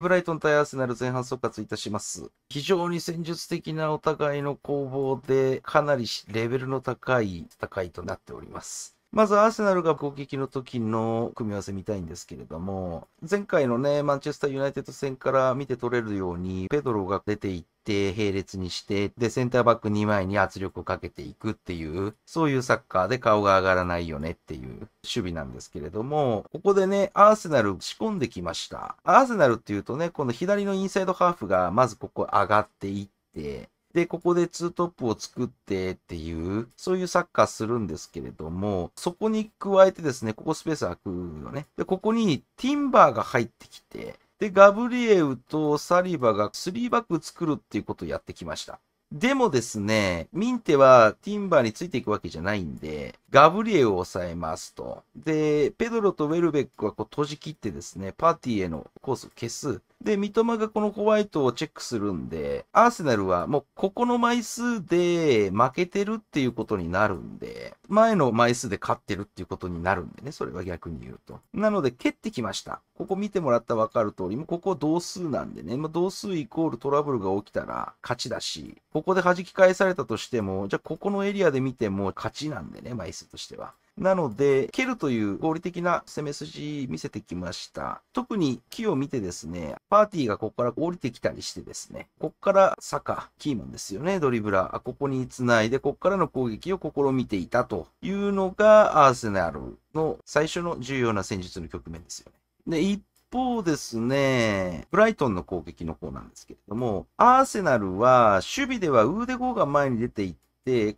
ブライトン対アーセナル前半総括いたします。非常に戦術的なお互いの攻防で、かなりレベルの高い戦いとなっております。まずアーセナルが攻撃の時の組み合わせ見たいんですけれども、前回のね、マンチェスターユナイテッド戦から見て取れるように、ペドロが出ていって、並列にして、で、センターバック2枚に圧力をかけていくっていう、そういうサッカーで顔が上がらないよねっていう守備なんですけれども、ここでね、アーセナル仕込んできました。アーセナルっていうとね、この左のインサイドハーフがまずここ上がっていって、で、ここで2トップを作ってっていう、そういうサッカーするんですけれども、そこに加えてですね、ここスペース空くよね。で、ここにティンバーが入ってきて、で、ガブリエウとサリバが3バック作るっていうことをやってきました。でもですね、ミンテはティンバーについていくわけじゃないんで、ガブリエを抑えますと。で、ペドロとウェルベックはこう閉じ切ってですね、パーティーへのコースを消す。で、三笘がこのホワイトをチェックするんで、アーセナルはもうここの枚数で負けてるっていうことになるんで、前の枚数で勝ってるっていうことになるんでね、それは逆に言うと。なので、蹴ってきました。ここ見てもらったらわかる通り、もうここ同数なんでね、まあ、同数イコールトラブルが起きたら勝ちだし、ここで弾き返されたとしても、じゃあここのエリアで見ても勝ちなんでね、枚数としては。なので、蹴るという合理的な攻め筋見せてきました。特に木を見てですね、パーティーがここから降りてきたりしてですね、ここから坂、キーマンですよね、ドリブラー。ここに繋いで、ここからの攻撃を試みていたというのが、アーセナルの最初の重要な戦術の局面ですよね。で、一方ですね、ブライトンの攻撃の方なんですけれども、アーセナルは守備ではウーデゴーが前に出ていて、、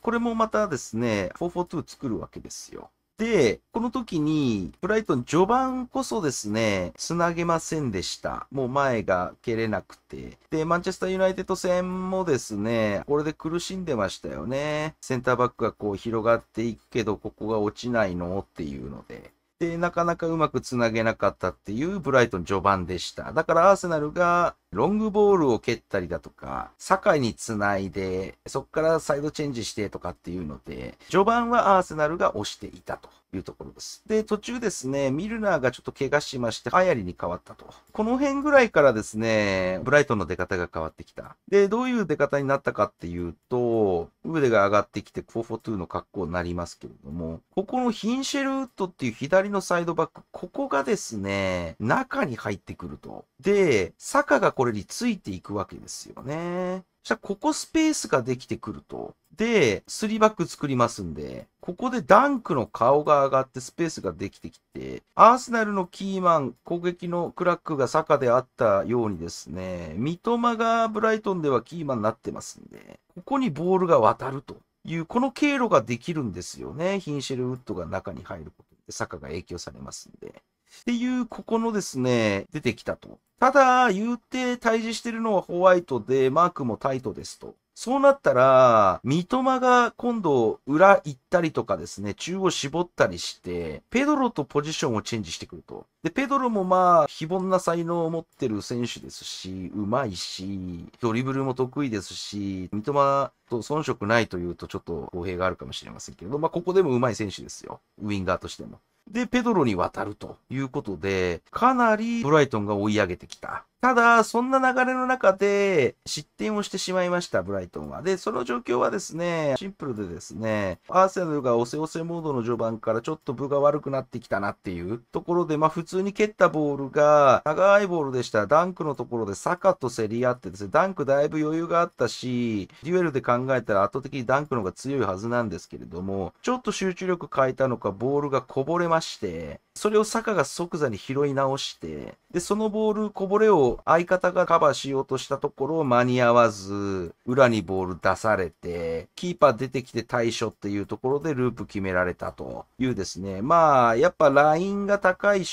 これもまたですね、442作るわけですよ。で、この時に、ブライトン序盤こそですね、つなげませんでした。もう前が蹴れなくて。で、マンチェスターユナイテッド戦もですね、これで苦しんでましたよね。センターバックがこう広がっていくけど、ここが落ちないのっていうので。で、なかなかうまくつなげなかったっていうブライトン序盤でした。だからアーセナルがロングボールを蹴ったりだとか、境につないで、そこからサイドチェンジしてとかっていうので、序盤はアーセナルが押していたと。いうところです。で、途中ですね、ミルナーがちょっと怪我しまして、アヤリに変わったと。この辺ぐらいからですね、ブライトンの出方が変わってきた。で、どういう出方になったかっていうと、腕が上がってきて、コーフォトゥーの格好になりますけれども、ここのヒンシェルウッドっていう左のサイドバック、ここがですね、中に入ってくると。で、坂がこれについていくわけですよね。そここスペースができてくると。で、3バック作りますんで、ここでダンクの顔が上がってスペースができてきて、アーセナルのキーマン、攻撃のクラックが坂であったようにですね、三笘がブライトンではキーマンになってますんで、ここにボールが渡るという、この経路ができるんですよね。ヒンシェルウッドが中に入ることで、坂が影響されますんで。っていう、ここのですね、出てきたと。ただ、言うて対峙してるのはホワイトで、マークもタイトですと。そうなったら、三笘が今度裏行ったりとかですね、中央絞ったりして、ペドロとポジションをチェンジしてくると。で、ペドロもまあ、非凡な才能を持ってる選手ですし、うまいし、ドリブルも得意ですし、三笘と遜色ないというとちょっと公平があるかもしれませんけれど、まあ、ここでもうまい選手ですよ。ウィンガーとしても。で、ペドロに渡るということで、かなりブライトンが追い上げてきた。ただ、そんな流れの中で失点をしてしまいました、ブライトンは。で、その状況はですね、シンプルでですね、アーセナルが押せ押せモードの序盤からちょっと部が悪くなってきたなっていうところで、まあ普通に蹴ったボールが長いボールでした。ダンクのところでサカと競り合ってですね、ダンクだいぶ余裕があったし、デュエルで考えたら圧倒的にダンクの方が強いはずなんですけれども、ちょっと集中力変えたのか、ボールがこぼれまして、それを坂が即座に拾い直して、で、そのボールこぼれを相方がカバーしようとしたところを間に合わず、裏にボール出されて、キーパー出てきて対処っていうところでループ決められたというですね。まあ、やっぱラインが高い守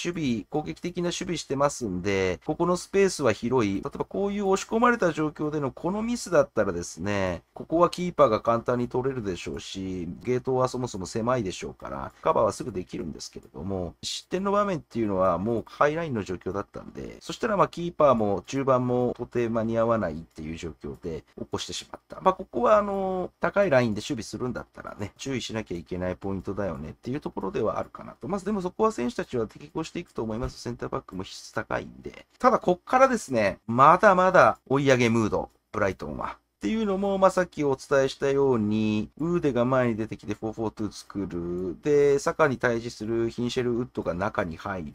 備、攻撃的な守備してますんで、ここのスペースは広い。例えばこういう押し込まれた状況でのこのミスだったらですね、ここはキーパーが簡単に取れるでしょうし、ゲートはそもそも狭いでしょうから、カバーはすぐできるんですけれども、失点の場面っていうのはもうハイラインの状況だったんで、そしたらまあキーパーも中盤も到底間に合わないっていう状況で起こしてしまった。まあここはあの、高いラインで守備するんだったらね、注意しなきゃいけないポイントだよねっていうところではあるかなと。まずでもそこは選手たちは適合していくと思います。センターバックも質高いんで。ただこっからですね、まだまだ追い上げムード、ブライトンは。っていうのも、まあ、さっきお伝えしたように、ウーデが前に出てきて442作る。で、坂に対峙するヒンシェルウッドが中に入る。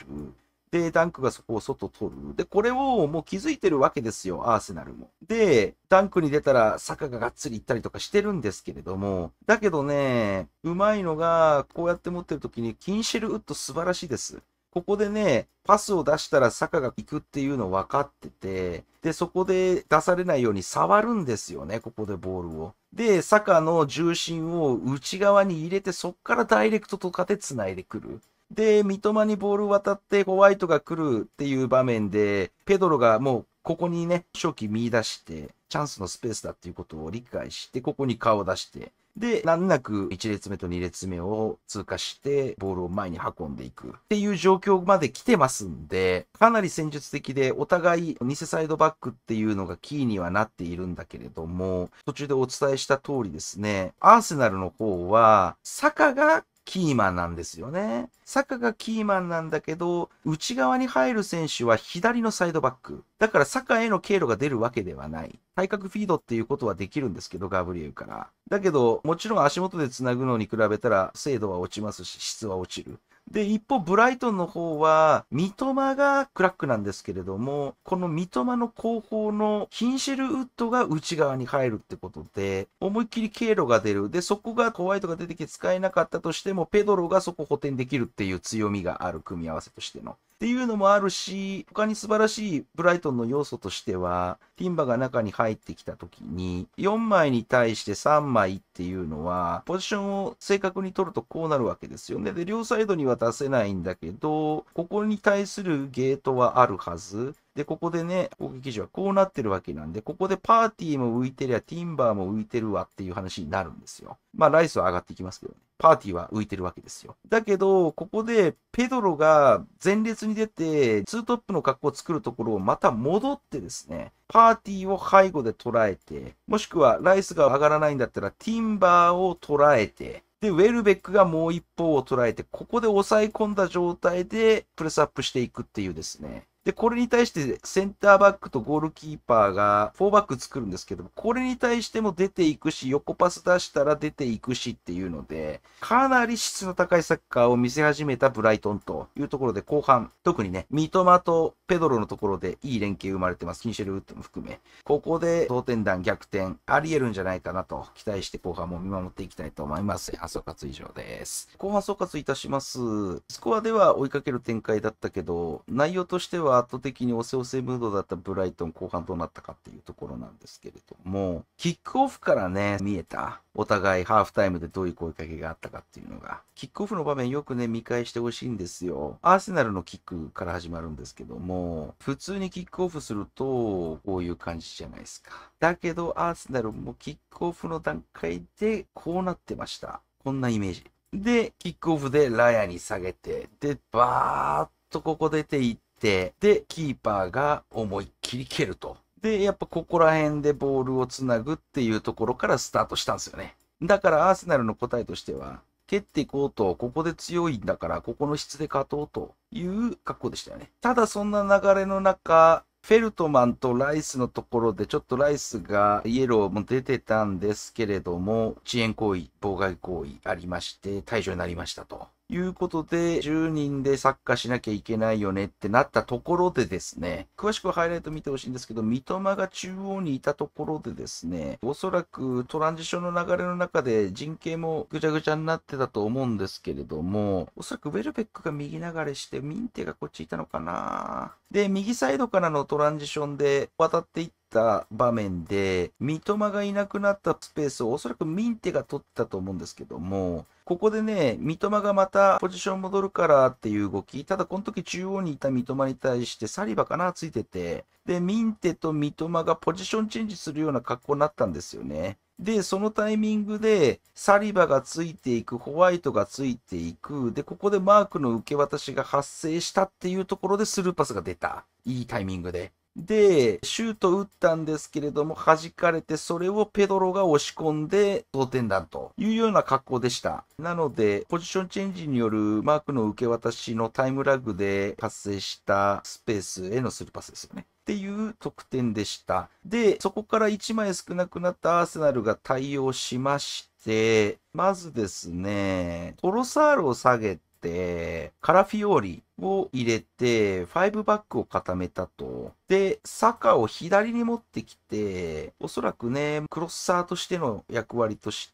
で、ダンクがそこを外取る。で、これをもう気づいてるわけですよ、アーセナルも。で、ダンクに出たら坂ががっつり行ったりとかしてるんですけれども、だけどね、うまいのが、こうやって持ってる時に、キンシェルウッド素晴らしいです。ここでね、パスを出したら坂が行くっていうの分かってて、で、そこで出されないように触るんですよね、ここでボールを。で、坂の重心を内側に入れて、そっからダイレクトとかで繋いでくる。で、三笘にボール渡ってホワイトが来るっていう場面で、ペドロがもうここにね、初期見出して、チャンスのスペースだっていうことを理解して、ここに顔を出して、で、難なく1列目と2列目を通過して、ボールを前に運んでいくっていう状況まで来てますんで、かなり戦術的で、お互い偽サイドバックっていうのがキーにはなっているんだけれども、途中でお伝えした通りですね、アーセナルの方は、坂がキーマンなんですよね。坂がキーマンなんだけど、内側に入る選手は左のサイドバック。だから坂への経路が出るわけではない。体格フィードっていうことはできるんですけど、ガブリエルから。だけど、もちろん足元で繋ぐのに比べたら精度は落ちますし、質は落ちる。で、一方、ブライトンの方は、三笘がクラックなんですけれども、この三笘の後方のヒンシェルウッドが内側に入るってことで、思いっきり経路が出る。で、そこがホワイトが出てきて使えなかったとしても、ペドロがそこ補填できるっていう強みがある組み合わせとしての。っていうのもあるし、他に素晴らしいブライトンの要素としては、ティンバが中に入ってきた時に、4枚に対して3枚っていうのは、ポジションを正確に取るとこうなるわけですよね。で、両サイドには出せないんだけど、ここに対するゲートはあるはず。で、ここでね、攻撃時はこうなってるわけなんで、ここでパーティーも浮いてりゃ、ティンバーも浮いてるわっていう話になるんですよ。まあ、ライスは上がってきますけどね。パーティーは浮いてるわけですよ。だけど、ここでペドロが前列に出て、ツートップの格好を作るところをまた戻ってですね、パーティーを背後で捉えて、もしくはライスが上がらないんだったらティンバーを捉えて、で、ウェルベックがもう一方を捉えて、ここで抑え込んだ状態でプレスアップしていくっていうですね、で、これに対してセンターバックとゴールキーパーが4バック作るんですけども、これに対しても出ていくし、横パス出したら出ていくしっていうので、かなり質の高いサッカーを見せ始めたブライトンというところで、後半、特にね、三笘とペドロのところでいい連携生まれてます。キンシェルウッドも含め。ここで同点弾逆転あり得るんじゃないかなと期待して後半も見守っていきたいと思います。あ、総括以上です。後半総括いたします。スコアでは追いかける展開だったけど、内容としては圧倒的に押せ押せムードだったブライトン後半どうなったかっていうところなんですけれども、キックオフからね、見えた。お互いハーフタイムでどういう声かけがあったかっていうのが、キックオフの場面よくね、見返してほしいんですよ。アーセナルのキックから始まるんですけども、普通にキックオフすると、こういう感じじゃないですか。だけど、アーセナルもキックオフの段階で、こうなってました。こんなイメージ。で、キックオフでラヤに下げて、で、バーっとここ出ていって、て、で、キーパーが思いっきり蹴ると。で、やっぱここら辺でボールをつなぐっていうところからスタートしたんですよね。だからアーセナルの答えとしては、蹴っていこうと、ここで強いんだから、ここの質で勝とうという格好でしたよね。ただそんな流れの中、フェルトマンとライスのところで、ちょっとライスがイエローも出てたんですけれども、遅延行為、妨害行為ありまして、退場になりましたと。いうことで、10人でサッカーしなきゃいけないよねってなったところでですね、詳しくはハイライト見てほしいんですけど、三笘が中央にいたところでですね、おそらくトランジションの流れの中で陣形もぐちゃぐちゃになってたと思うんですけれども、おそらくウェルベックが右流れして、ミンテがこっちいたのかなで、右サイドからのトランジションで渡っていって、た場面で、三笘がいなくなったスペースをおそらくミンテが取ったと思うんですけども、ここでね、三笘がまたポジション戻るからっていう動き、ただこの時中央にいた三笘に対してサリバかなついてて、で、ミンテと三笘がポジションチェンジするような格好になったんですよね。で、そのタイミングで、サリバがついていく、ホワイトがついていく、で、ここでマークの受け渡しが発生したっていうところでスルーパスが出た。いいタイミングで。で、シュート打ったんですけれども、弾かれて、それをペドロが押し込んで、同点弾というような格好でした。なので、ポジションチェンジによるマークの受け渡しのタイムラグで発生したスペースへのスルーパスですよね。っていう得点でした。で、そこから1枚少なくなったアーセナルが対応しまして、まずですね、トロサールを下げて、、カラフィオーリを入れて、5バックを固めたと。で、坂を左に持ってきて、おそらくね、クロッサーとしての役割とし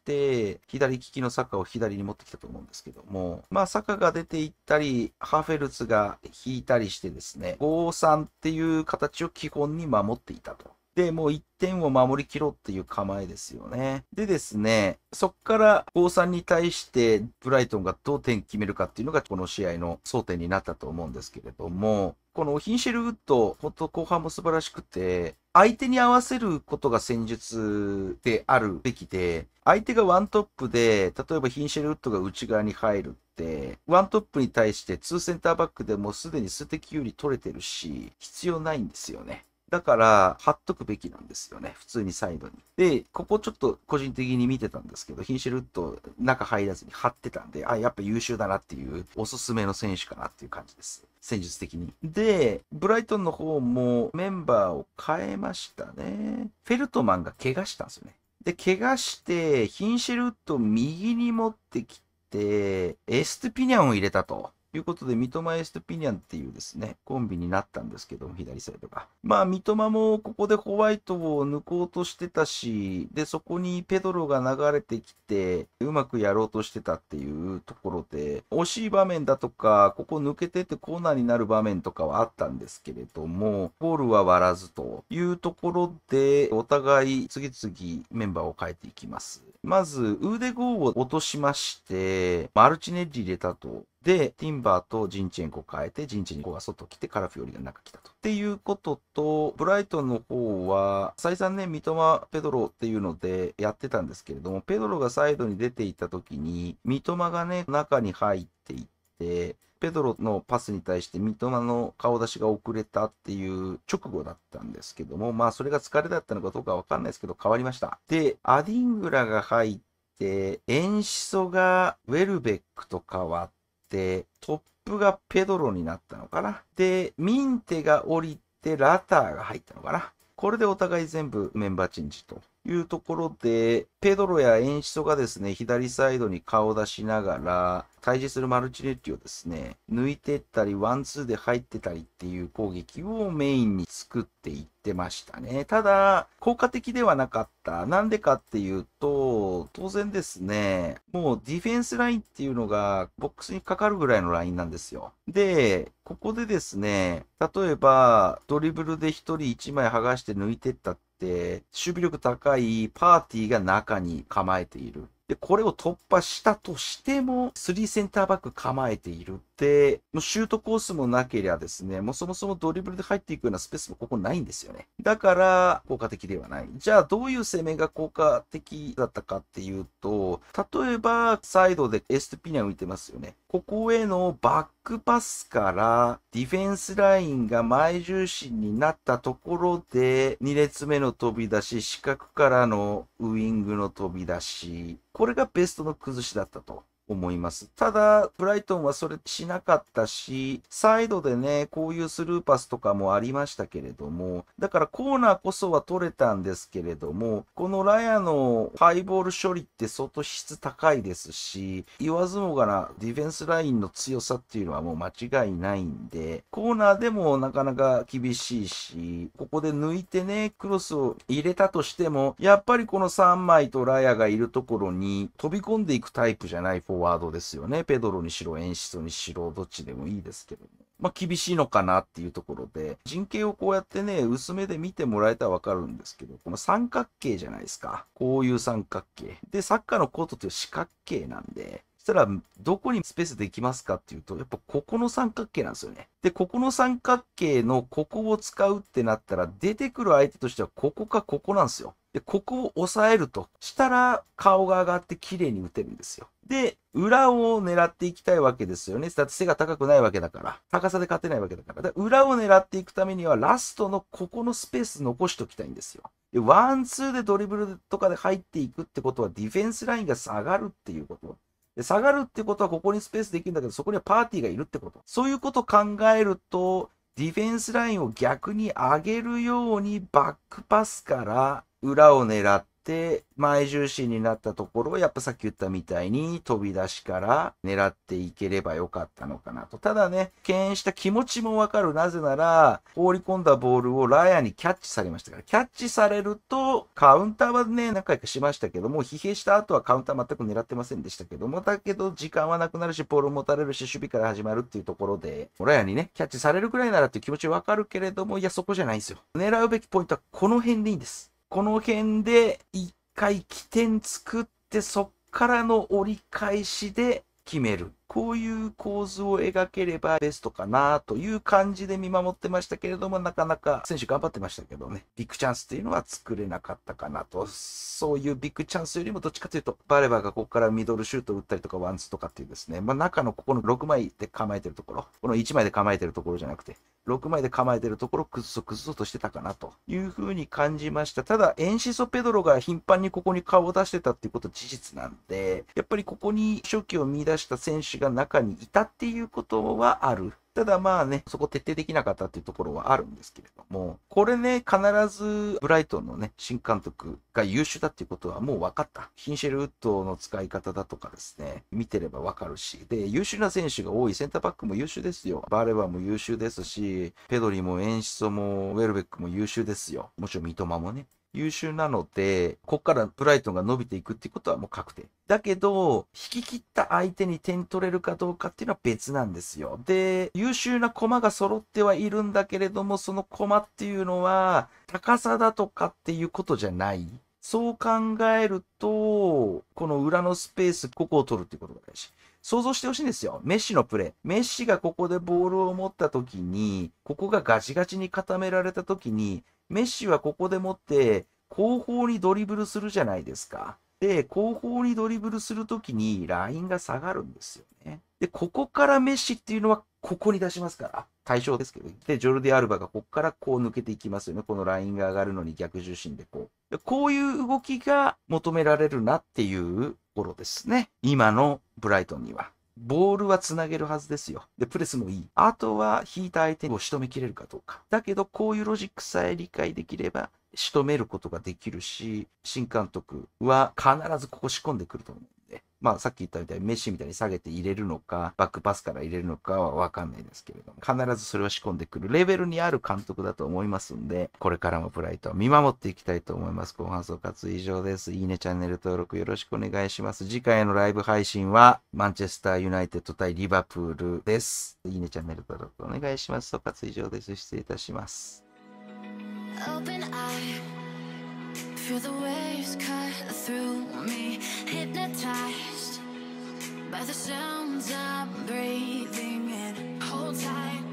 て、左利きの坂を左に持ってきたと思うんですけども、まあ坂が出ていったり、ハーフェルツが引いたりしてですね、5-3っていう形を基本に守っていたと。で、もう1点を守りきろうっていう構えですよね。でですね、そこから5んに対してブライトンがどう点決めるかっていうのがこの試合の争点になったと思うんですけれども、このヒンシェルウッド、本当後半も素晴らしくて、相手に合わせることが戦術であるべきで、相手がワントップで、例えばヒンシェルウッドが内側に入るって、ワントップに対して2センターバックでもうすでに数的有利取れてるし、必要ないんですよね。だから、貼っとくべきなんですよね。普通にサイドに。で、ここちょっと個人的に見てたんですけど、ヒンシェルウッド中入らずに貼ってたんで、あ、やっぱ優秀だなっていう、おすすめの選手かなっていう感じです。戦術的に。で、ブライトンの方もメンバーを変えましたね。フェルトマンが怪我したんですよね。で、怪我して、ヒンシェルウッドを右に持ってきて、エストゥピニャンを入れたと。いうことで、三笘エストピニャンっていうですね、コンビになったんですけども、左サイドが。まあ、三笘もここでホワイトを抜こうとしてたし、で、そこにペドロが流れてきて、うまくやろうとしてたっていうところで、惜しい場面だとか、ここ抜けてってコーナーになる場面とかはあったんですけれども、ゴールは割らずというところで、お互い次々メンバーを変えていきます。まず、ウーデゴーを落としまして、マルチネッリ入れたとで、ティンバーとジンチェンコを変えて、ジンチェンコが外来て、カラフィオリが中来たと。っていうことと、ブライトンの方は、再三ね、三笘、ペドロっていうのでやってたんですけれども、ペドロがサイドに出ていった時に、三笘がね、中に入っていって、ペドロのパスに対して三笘の顔出しが遅れたっていう直後だったんですけども、まあそれが疲れだったのかどうかわかんないですけど変わりました。で、アディングラが入って、エンシソがウェルベックと変わって、て、トップがペドロになったのかな。で、ミンテが降りて、ラターが入ったのかな。これでお互い全部メンバーチェンジというところで、ペドロやエンシソがですね、左サイドに顔を出しながら、対峙するマルチネッジをですね、抜いてったり、ワンツーで入ってたりっていう攻撃をメインに作っていってましたね。ただ、効果的ではなかった。なんでかっていうと、当然ですね、もうディフェンスラインっていうのがボックスにかかるぐらいのラインなんですよ。で、ここでですね、例えばドリブルで1人1枚剥がして抜いてったってて、守備力高いパーティーが中に構えている。で、これを突破したとしても、3センターバック構えている。で、もうシュートコースもなけりゃですね、もうそもそもドリブルで入っていくようなスペースもここないんですよね。だから、効果的ではない。じゃあ、どういう攻めが効果的だったかっていうと、例えば、サイドでエストピニャ浮いてますよね。ここへのバックパスからディフェンスラインが前重心になったところで、2列目の飛び出し、四角からのウイングの飛び出し、これがベストの崩しだったと。思います。ただ、ブライトンはそれしなかったし、サイドでね、こういうスルーパスとかもありましたけれども、だからコーナーこそは取れたんですけれども、このラヤのハイボール処理って相当質高いですし、言わずもがなディフェンスラインの強さっていうのはもう間違いないんで、コーナーでもなかなか厳しいし、ここで抜いてね、クロスを入れたとしても、やっぱりこの3枚とラヤがいるところに飛び込んでいくタイプじゃないフォワードですよね。ペドロにしろ、演出にしろ、どっちでもいいですけども。まあ、厳しいのかなっていうところで、人形をこうやってね、薄めで見てもらえたらわかるんですけど、この三角形じゃないですか。こういう三角形。で、サッカーのコートって四角形なんで、そしたら、どこにスペースできますかっていうと、やっぱここの三角形なんですよね。で、ここの三角形のここを使うってなったら、出てくる相手としてはここかここなんですよ。で、ここを押さえるとしたら、顔が上がって綺麗に打てるんですよ。で、裏を狙っていきたいわけですよね。だって背が高くないわけだから。高さで勝てないわけだから。で裏を狙っていくためには、ラストのここのスペース残しておきたいんですよ。で、ワン、ツーでドリブルとかで入っていくってことは、ディフェンスラインが下がるっていうこと。で下がるってことは、ここにスペースできるんだけど、そこにはパーティーがいるってこと。そういうことを考えると、ディフェンスラインを逆に上げるようにバックパスから裏を狙って、前重心になったところを、やっぱさっき言ったみたいに飛び出しから狙っていければよかったのかなと。ただね、敬遠した気持ちもわかる。なぜなら、放り込んだボールをラヤにキャッチされましたから、キャッチされると、カウンターはね、何回かしましたけども、疲弊した後はカウンター全く狙ってませんでしたけども、だけど時間はなくなるし、ボール持たれるし、守備から始まるっていうところで、ラヤにね、キャッチされるくらいならっていう気持ちわかるけれども、いや、そこじゃないんですよ。狙うべきポイントはこの辺でいいんです。この辺で一回起点作って、そっからの折り返しで決める。こういう構図を描ければベストかなという感じで見守ってましたけれども、なかなか選手頑張ってましたけどね、ビッグチャンスっていうのは作れなかったかなと。そういうビッグチャンスよりもどっちかというと、バレバーがここからミドルシュートを打ったりとかワンツとかっていうですね、まあ中のここの6枚で構えてるところ、この1枚で構えてるところじゃなくて、6枚で構えてるところ、くずそくずそとしてたかなというふうに感じました。ただ、エンシソ・ペドロが頻繁にここに顔を出してたっていうことは事実なんで、やっぱりここに初期を見出した選手が中にいたっていうことはある。ただまあね、そこ徹底できなかったっていうところはあるんですけれども、これね、必ずブライトンのね、新監督が優秀だっていうことはもう分かった。ヒンシェルウッドの使い方だとかですね、見てれば分かるし、で、優秀な選手が多い、センターバックも優秀ですよ。バーレバーも優秀ですし、ペドリも演出もウェルベックも優秀ですよ。もちろん三笘もね。優秀なので、ここからブライトンが伸びていくっていうことはもう確定。だけど、引き切った相手に点取れるかどうかっていうのは別なんですよ。で、優秀な駒が揃ってはいるんだけれども、その駒っていうのは、高さだとかっていうことじゃない。そう考えると、この裏のスペース、ここを取るっていうことが大事。想像してほしいんですよ。メッシのプレイ。メッシがここでボールを持った時に、ここがガチガチに固められた時に、メッシはここでもって、後方にドリブルするじゃないですか。で、後方にドリブルするときにラインが下がるんですよね。で、ここからメッシっていうのはここに出しますから。対象ですけど。で、ジョルディ・アルバがここからこう抜けていきますよね。このラインが上がるのに逆重心でこう。でこういう動きが求められるなっていうところですね。今のブライトンには。ボールは繋げるはずですよ。で、プレスもいい。あとは引いた相手を仕留めきれるかどうか。だけど、こういうロジックさえ理解できれば、仕留めることができるし、新監督は必ずここ仕込んでくると思う。まあさっき言ったみたいにメッシみたいに下げて入れるのか、バックパスから入れるのかはわかんないですけれども、必ずそれを仕込んでくるレベルにある監督だと思いますんで、これからもブライトを見守っていきたいと思います。後半総括以上です。いいね、チャンネル登録よろしくお願いします。次回のライブ配信は、マンチェスターユナイテッド対リバプールです。いいね、チャンネル登録お願いします。総括以上です。失礼いたします。Feel the waves cut through me Hypnotized by the sounds I'm breathing in Hold tight